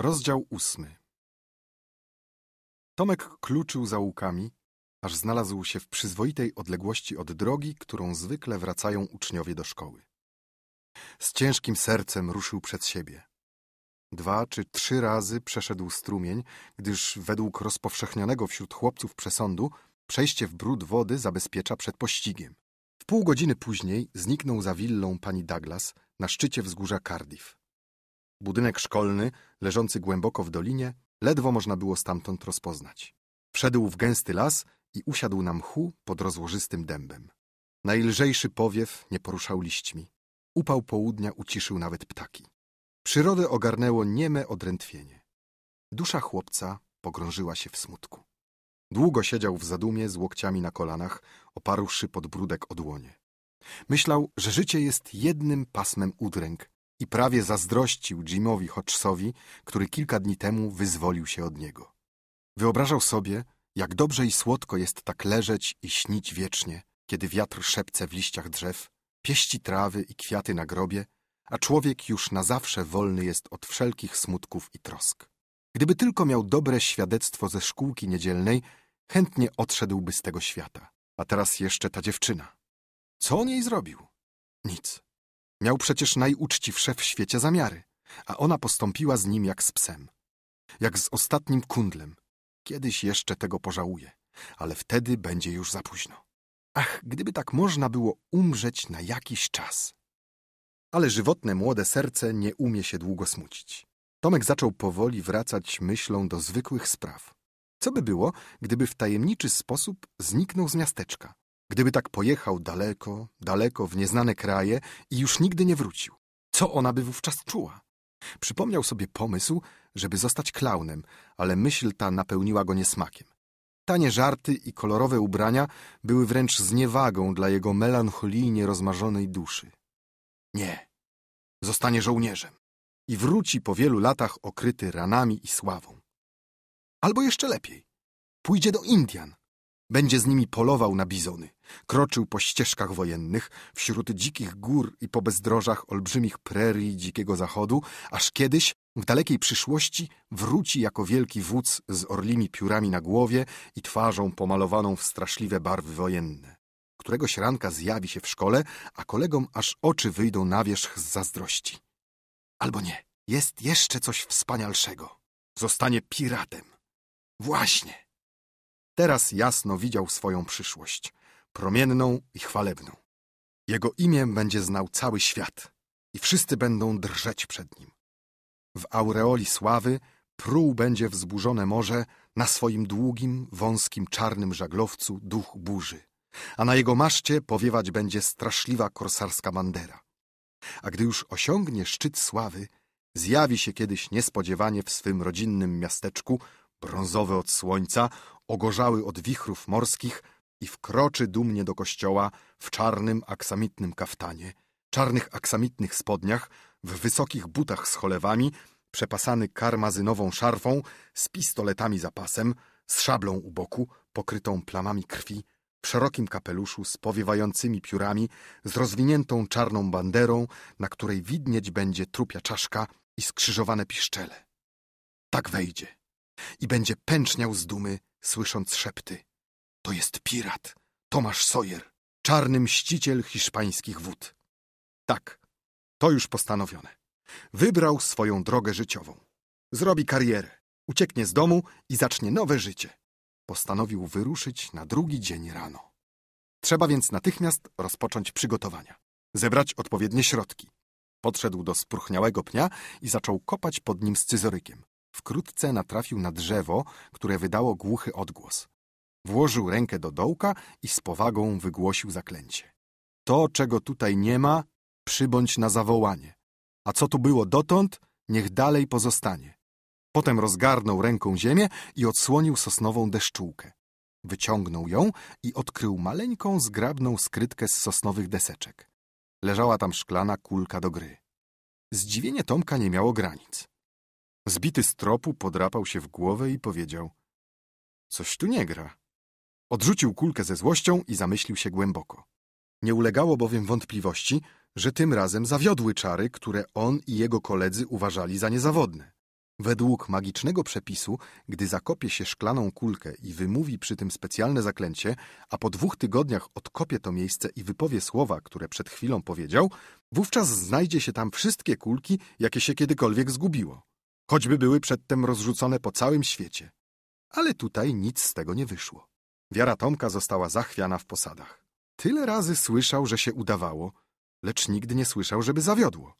Rozdział ósmy Tomek kluczył za łukami, aż znalazł się w przyzwoitej odległości od drogi, którą zwykle wracają uczniowie do szkoły. Z ciężkim sercem ruszył przed siebie. Dwa czy trzy razy przeszedł strumień, gdyż według rozpowszechnionego wśród chłopców przesądu przejście w brud wody zabezpiecza przed pościgiem. W pół godziny później zniknął za willą pani Douglas na szczycie wzgórza Cardiff. Budynek szkolny, leżący głęboko w dolinie, ledwo można było stamtąd rozpoznać. Wszedł w gęsty las i usiadł na mchu pod rozłożystym dębem. Najlżejszy powiew nie poruszał liśćmi. Upał południa uciszył nawet ptaki. Przyrodę ogarnęło nieme odrętwienie. Dusza chłopca pogrążyła się w smutku. Długo siedział w zadumie z łokciami na kolanach, oparłszy podbródek o dłonie. Myślał, że życie jest jednym pasmem udręk, i prawie zazdrościł Jimowi Hodgsowi, który kilka dni temu wyzwolił się od niego. Wyobrażał sobie, jak dobrze i słodko jest tak leżeć i śnić wiecznie, kiedy wiatr szepce w liściach drzew, pieści trawy i kwiaty na grobie, a człowiek już na zawsze wolny jest od wszelkich smutków i trosk. Gdyby tylko miał dobre świadectwo ze szkółki niedzielnej, chętnie odszedłby z tego świata. A teraz jeszcze ta dziewczyna. Co on jej zrobił? Nic. Miał przecież najuczciwsze w świecie zamiary, a ona postąpiła z nim jak z psem. Jak z ostatnim kundlem. Kiedyś jeszcze tego pożałuje, ale wtedy będzie już za późno. Ach, gdyby tak można było umrzeć na jakiś czas. Ale żywotne młode serce nie umie się długo smucić. Tomek zaczął powoli wracać myślą do zwykłych spraw. Co by było, gdyby w tajemniczy sposób zniknął z miasteczka? Gdyby tak pojechał daleko, daleko, w nieznane kraje i już nigdy nie wrócił, co ona by wówczas czuła? Przypomniał sobie pomysł, żeby zostać klaunem, ale myśl ta napełniła go niesmakiem. Tanie żarty i kolorowe ubrania były wręcz zniewagą dla jego melancholijnie rozmarzonej duszy. Nie, zostanie żołnierzem i wróci po wielu latach okryty ranami i sławą. Albo jeszcze lepiej, pójdzie do Indian, będzie z nimi polował na bizony, kroczył po ścieżkach wojennych, wśród dzikich gór i po bezdrożach olbrzymich prerii dzikiego zachodu, aż kiedyś, w dalekiej przyszłości, wróci jako wielki wódz z orlimi piórami na głowie i twarzą pomalowaną w straszliwe barwy wojenne. Któregoś ranka zjawi się w szkole, a kolegom aż oczy wyjdą na wierzch z zazdrości. Albo nie, jest jeszcze coś wspanialszego. Zostanie piratem. Właśnie. Teraz jasno widział swoją przyszłość, promienną i chwalebną. Jego imię będzie znał cały świat i wszyscy będą drżeć przed nim. W aureoli sławy pruł będzie wzburzone morze na swoim długim, wąskim, czarnym żaglowcu duch burzy, a na jego maszcie powiewać będzie straszliwa korsarska bandera. A gdy już osiągnie szczyt sławy, zjawi się kiedyś niespodziewanie w swym rodzinnym miasteczku brązowe od słońca, ogorzały od wichrów morskich i wkroczy dumnie do kościoła w czarnym aksamitnym kaftanie, czarnych aksamitnych spodniach, w wysokich butach z cholewami, przepasany karmazynową szarfą, z pistoletami za pasem, z szablą u boku, pokrytą plamami krwi, w szerokim kapeluszu z powiewającymi piórami, z rozwiniętą czarną banderą, na której widnieć będzie trupia czaszka i skrzyżowane piszczele. Tak wejdzie i będzie pęczniał z dumy, słysząc szepty. To jest pirat, Tomasz Sawyer, czarny mściciel hiszpańskich wód. Tak, to już postanowione. Wybrał swoją drogę życiową. Zrobi karierę, ucieknie z domu i zacznie nowe życie. Postanowił wyruszyć na drugi dzień rano. Trzeba więc natychmiast rozpocząć przygotowania, zebrać odpowiednie środki. Podszedł do spruchniałego pnia i zaczął kopać pod nim scyzorykiem. Wkrótce natrafił na drzewo, które wydało głuchy odgłos. Włożył rękę do dołka i z powagą wygłosił zaklęcie. To, czego tutaj nie ma, przybądź na zawołanie. A co tu było dotąd, niech dalej pozostanie. Potem rozgarnął ręką ziemię i odsłonił sosnową deszczułkę. Wyciągnął ją i odkrył maleńką, zgrabną skrytkę z sosnowych deseczek. Leżała tam szklana kulka do gry. Zdziwienie Tomka nie miało granic. Zbity z tropu podrapał się w głowę i powiedział — Coś tu nie gra. Odrzucił kulkę ze złością i zamyślił się głęboko. Nie ulegało bowiem wątpliwości, że tym razem zawiodły czary, które on i jego koledzy uważali za niezawodne. Według magicznego przepisu, gdy zakopie się szklaną kulkę i wymówi przy tym specjalne zaklęcie, a po dwóch tygodniach odkopie to miejsce i wypowie słowa, które przed chwilą powiedział, wówczas znajdzie się tam wszystkie kulki, jakie się kiedykolwiek zgubiło choćby były przedtem rozrzucone po całym świecie. Ale tutaj nic z tego nie wyszło. Wiara Tomka została zachwiana w posadach. Tyle razy słyszał, że się udawało, lecz nigdy nie słyszał, żeby zawiodło.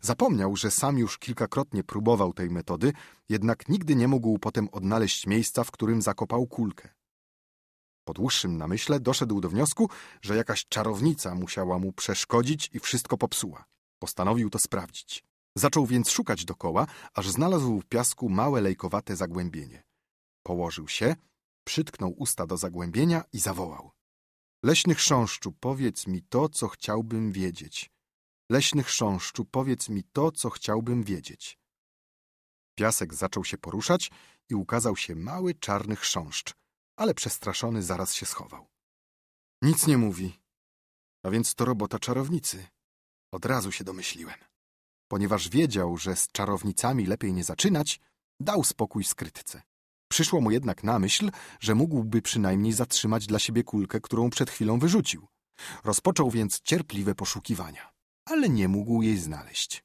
Zapomniał, że sam już kilkakrotnie próbował tej metody, jednak nigdy nie mógł potem odnaleźć miejsca, w którym zakopał kulkę. Po dłuższym namyśle doszedł do wniosku, że jakaś czarownica musiała mu przeszkodzić i wszystko popsuła. Postanowił to sprawdzić. Zaczął więc szukać dokoła, aż znalazł w piasku małe lejkowate zagłębienie. Położył się, przytknął usta do zagłębienia i zawołał. Leśny chrząszczu, powiedz mi to, co chciałbym wiedzieć. Leśny chrząszczu, powiedz mi to, co chciałbym wiedzieć. Piasek zaczął się poruszać i ukazał się mały czarny chrząszcz, ale przestraszony zaraz się schował. Nic nie mówi. A więc to robota czarownicy. Od razu się domyśliłem. Ponieważ wiedział, że z czarownicami lepiej nie zaczynać, dał spokój skrytce. Przyszło mu jednak na myśl, że mógłby przynajmniej zatrzymać dla siebie kulkę, którą przed chwilą wyrzucił. Rozpoczął więc cierpliwe poszukiwania, ale nie mógł jej znaleźć.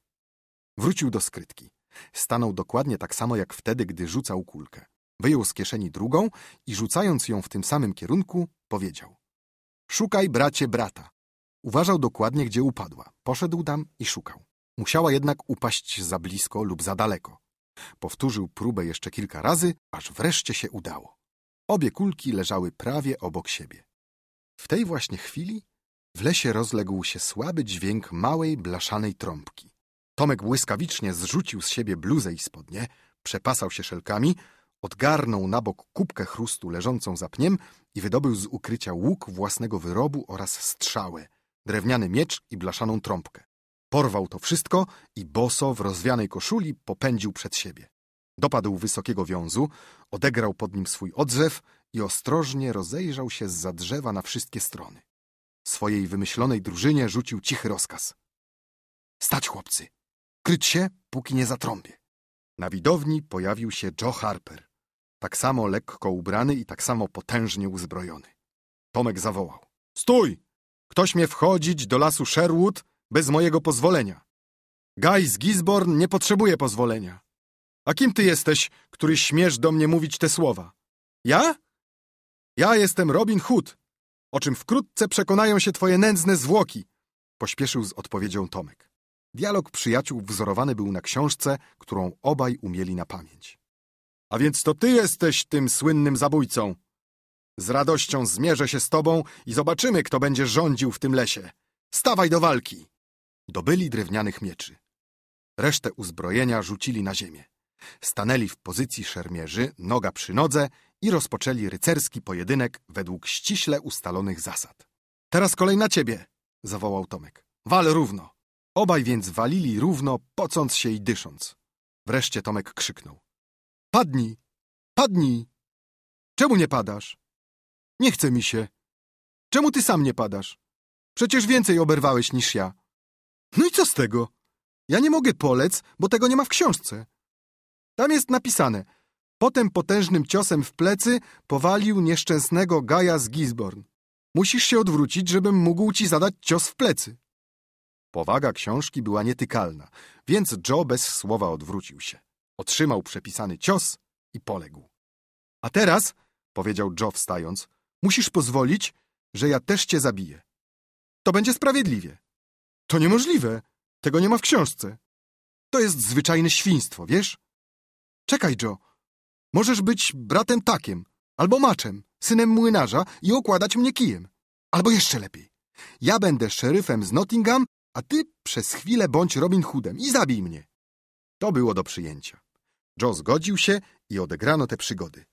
Wrócił do skrytki. Stanął dokładnie tak samo jak wtedy, gdy rzucał kulkę. Wyjął z kieszeni drugą i rzucając ją w tym samym kierunku, powiedział: Szukaj, bracie, brata. Uważał dokładnie, gdzie upadła. Poszedł tam i szukał. Musiała jednak upaść za blisko lub za daleko. Powtórzył próbę jeszcze kilka razy, aż wreszcie się udało. Obie kulki leżały prawie obok siebie. W tej właśnie chwili w lesie rozległ się słaby dźwięk małej, blaszanej trąbki. Tomek błyskawicznie zrzucił z siebie bluzę i spodnie, przepasał się szelkami, odgarnął na bok kubkę chrustu leżącą za pniem i wydobył z ukrycia łuk własnego wyrobu oraz strzałę, drewniany miecz i blaszaną trąbkę. Porwał to wszystko i boso w rozwianej koszuli popędził przed siebie. Dopadł wysokiego wiązu, odegrał pod nim swój odzew i ostrożnie rozejrzał się z za drzewa na wszystkie strony. Swojej wymyślonej drużynie rzucił cichy rozkaz. Stać, chłopcy! Kryć się, póki nie zatrąbię. Na widowni pojawił się Joe Harper. Tak samo lekko ubrany i tak samo potężnie uzbrojony. Tomek zawołał. Stój! Ktoś mnie wchodzić do lasu Sherwood bez mojego pozwolenia. Gaj z Gisborne nie potrzebuje pozwolenia. A kim ty jesteś, który śmiesz do mnie mówić te słowa? Ja? Ja jestem Robin Hood, o czym wkrótce przekonają się twoje nędzne zwłoki, pośpieszył z odpowiedzią Tomek. Dialog przyjaciół wzorowany był na książce, którą obaj umieli na pamięć. A więc to ty jesteś tym słynnym zabójcą. Z radością zmierzę się z tobą i zobaczymy, kto będzie rządził w tym lesie. Stawaj do walki! Dobyli drewnianych mieczy. Resztę uzbrojenia rzucili na ziemię. Stanęli w pozycji szermierzy, noga przy nodze i rozpoczęli rycerski pojedynek według ściśle ustalonych zasad. Teraz kolej na ciebie, zawołał Tomek. Wal równo. Obaj więc walili równo, pocąc się i dysząc. Wreszcie Tomek krzyknął. Padnij! Padnij! Czemu nie padasz? Nie chce mi się. Czemu ty sam nie padasz? Przecież więcej oberwałeś niż ja. No i co z tego? Ja nie mogę polec, bo tego nie ma w książce. Tam jest napisane. Potem potężnym ciosem w plecy powalił nieszczęsnego Gaja z Gisborn. Musisz się odwrócić, żebym mógł ci zadać cios w plecy. Powaga książki była nietykalna, więc Joe bez słowa odwrócił się. Otrzymał przepisany cios i poległ. A teraz, powiedział Joe wstając, musisz pozwolić, że ja też cię zabiję. To będzie sprawiedliwie. To niemożliwe. Tego nie ma w książce. To jest zwyczajne świństwo, wiesz? Czekaj, Joe. Możesz być bratem takiem, albo maczem, synem młynarza i okładać mnie kijem. Albo jeszcze lepiej. Ja będę szeryfem z Nottingham, a ty przez chwilę bądź Robin Hoodem i zabij mnie. To było do przyjęcia. Joe zgodził się i odegrano te przygody.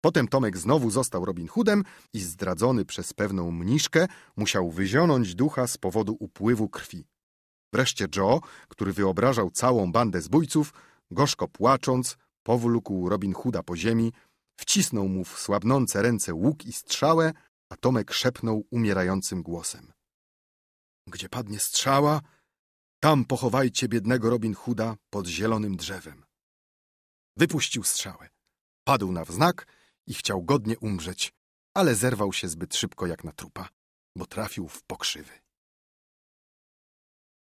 Potem Tomek znowu został Robin Hoodem i zdradzony przez pewną mniszkę musiał wyzionąć ducha z powodu upływu krwi. Wreszcie Joe, który wyobrażał całą bandę zbójców, gorzko płacząc, powlókł Robin Hooda po ziemi, wcisnął mu w słabnące ręce łuk i strzałę, a Tomek szepnął umierającym głosem. Gdzie padnie strzała, tam pochowajcie biednego Robin Hooda pod zielonym drzewem. Wypuścił strzałę. Padł na wznak i chciał godnie umrzeć, ale zerwał się zbyt szybko jak na trupa, bo trafił w pokrzywy.